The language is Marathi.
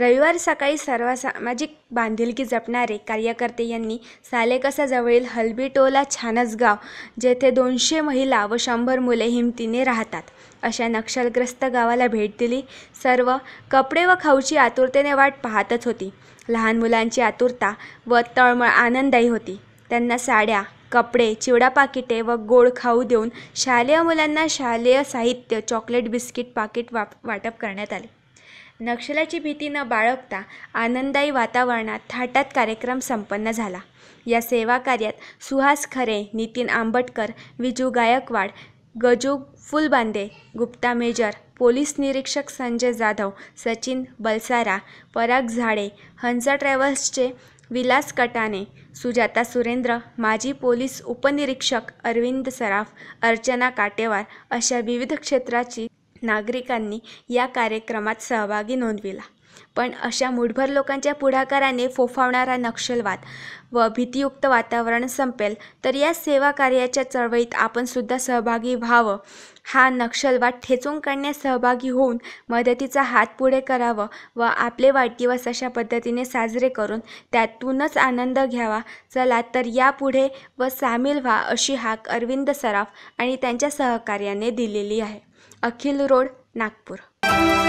रविवार सकाळी सर्व सामाजिक बांधिलकी जपणारे कार्यकर्ते यांनी सालेकसाजवळील हलबीटोला छानस गाव जेथे दोनशे महिला व शंभर मुले हिमतीने राहतात अशा नक्षलग्रस्त गावाला भेट दिली सर्व कपडे व खाऊची आतुरतेने वाट पाहतच होती लहान मुलांची आतुरता व तळमळ आनंददायी होती त्यांना साड्या कपडे चिवडा पाकिटे व गोड खाऊ देऊन शालेय मुलांना शालेय साहित्य चॉकलेट बिस्किट पाकिट वाप वाटप करण्यात आले नक्षलाची भीती न बाळगता आनंददायी वातावरणात थाटात कार्यक्रम संपन्न झाला या सेवा कार्यात सुहास खरे नितीन आंबटकर विजू गायकवाड गजू फुलबांदे गुप्ता मेजर पोलीस निरीक्षक संजय जाधव सचिन बलसारा पराग झाडे हंस ट्रॅव्हल्सचे विलास कटाने सुजाता सुरेंद्र माजी पोलीस उपनिरीक्षक अरविंद सराफ अर्चना काटेवार अशा विविध क्षेत्राची नागरिकांनी या कार्यक्रमात सहभागी नोंदविला पण अशा मुठभर लोकांच्या पुढाकाराने फोफावणारा नक्षलवाद व भीतीयुक्त वातावरण संपेल तर या सेवा कार्याच्या चळवळीत आपण सुद्धा सहभागी व्हावं हा नक्षलवाद ठेचून काढण्यास सहभागी होऊन मदतीचा हात पुढे करावं व आपले वाढदिवस अशा पद्धतीने साजरे करून त्यातूनच आनंद घ्यावा चला तर यापुढे व सामील व्हा अशी हाक अरविंद सराफ आणि त्यांच्या सहकार्याने दिलेली आहे अखिल रोड नागपूर